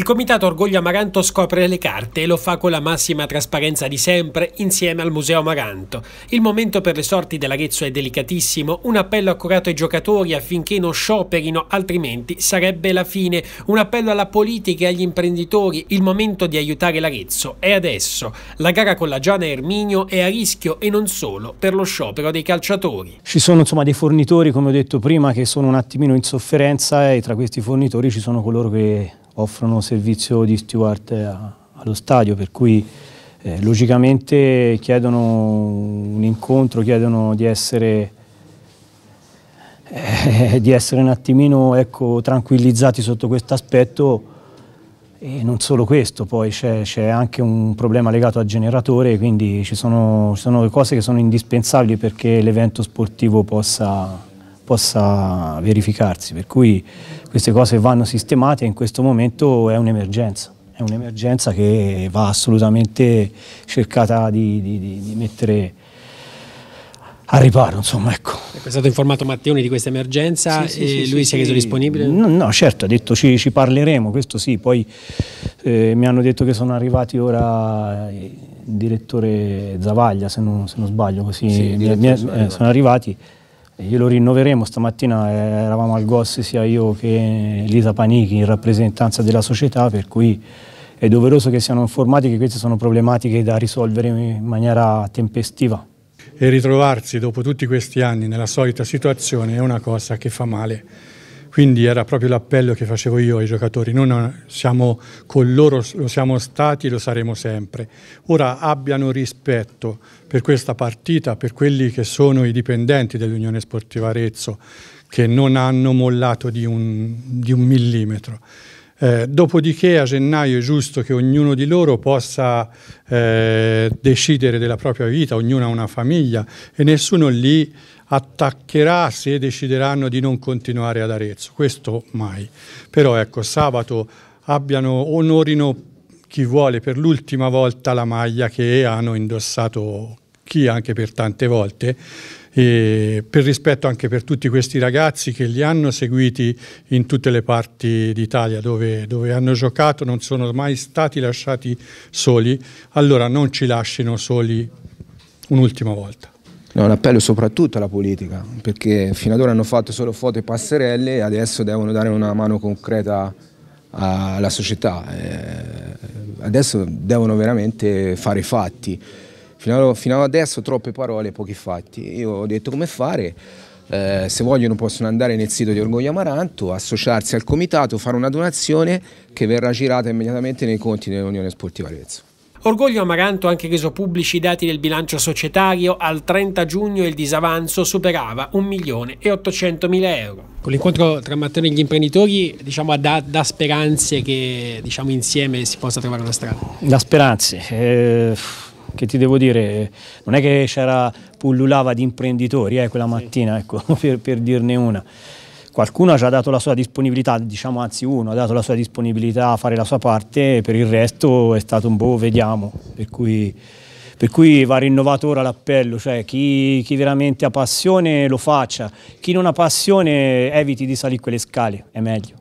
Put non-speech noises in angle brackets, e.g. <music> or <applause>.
Il comitato Orgoglio Amaranto scopre le carte e lo fa con la massima trasparenza di sempre insieme al Museo Amaranto. Il momento per le sorti dell'Arezzo è delicatissimo, un appello accurato ai giocatori affinché non scioperino altrimenti sarebbe la fine, un appello alla politica e agli imprenditori, il momento di aiutare l'Arezzo è adesso. La gara con la Giana Erminio è a rischio e non solo per lo sciopero dei calciatori. Ci sono insomma dei fornitori come ho detto prima che sono un attimino in sofferenza e tra questi fornitori ci sono coloro che offrono servizio di steward a, eh, allo stadio, per cui eh, logicamente chiedono un incontro, chiedono di essere, eh, di essere un attimino ecco, tranquillizzati sotto questo aspetto e non solo questo, poi c'è, anche un problema legato al generatore, quindi ci sono, ci sono cose che sono indispensabili perché l'evento sportivo possa possa verificarsi, per cui queste cose vanno sistemate e in questo momento è un'emergenza, è un'emergenza che va assolutamente cercata di, di, di mettere al riparo, insomma, ecco. È stato informato Matteoni di questa emergenza sì, sì, e sì, lui si è reso disponibile? No, no, certo, ha detto ci, ci parleremo, questo sì, poi eh, mi hanno detto che sono arrivati ora eh, il direttore Zavaglia, se non, se non sbaglio, così mi, mi, eh, sono arrivati glielo rinnoveremo. Stamattina eh, eravamo al GOS sia io che Lisa Panichi in rappresentanza della società, per cui è doveroso che siano informati che queste sono problematiche da risolvere in maniera tempestiva. E ritrovarsi dopo tutti questi anni nella solita situazione è una cosa che fa male. Quindi era proprio l'appello che facevo io ai giocatori, noi siamo con loro, lo siamo stati e lo saremo sempre. Ora abbiano rispetto per questa partita, per quelli che sono i dipendenti dell'Unione Sportiva Arezzo, che non hanno mollato di un, di un millimetro. Eh, dopodiché a gennaio è giusto che ognuno di loro possa eh, decidere della propria vita, ognuno ha una famiglia e nessuno li attaccherà se decideranno di non continuare ad Arezzo, questo mai. Però ecco, sabato abbiano, onorino chi vuole per l'ultima volta la maglia che hanno indossato chi anche per tante volte e per rispetto anche per tutti questi ragazzi che li hanno seguiti in tutte le parti d'Italia dove, dove, hanno giocato, non sono mai stati lasciati soli, allora non ci lasciano soli un'ultima volta. No, un appello soprattutto alla politica, perché fino ad ora hanno fatto solo foto e passerelle e adesso devono dare una mano concreta alla società. Eh, adesso devono veramente fare i fatti. Fino, fino adesso troppe parole, e pochi fatti. Io ho detto come fare. Eh, se vogliono possono andare nel sito di Orgoglio Amaranto, associarsi al comitato, fare una donazione che verrà girata immediatamente nei conti dell'Unione Sportiva Arezzo. Orgoglio Amaranto ha anche reso pubblici i dati del bilancio societario, al 30 giugno il disavanzo superava 1.800.000 euro. Con l'incontro tra Matteo e gli imprenditori diciamo, dà, dà speranze che diciamo, insieme si possa trovare una strada? Da speranze, eh che ti devo dire, non è che c'era pullulava di imprenditori eh, quella mattina, sì. ecco, <laughs> per, per, dirne una. Qualcuno ci ha dato la sua disponibilità, diciamo anzi uno ha dato la sua disponibilità a fare la sua parte, per il resto è stato un boh, vediamo. Per cui, per cui va rinnovato ora l'appello, cioè chi, chi, veramente ha passione lo faccia, chi non ha passione eviti di salire quelle scale, è meglio.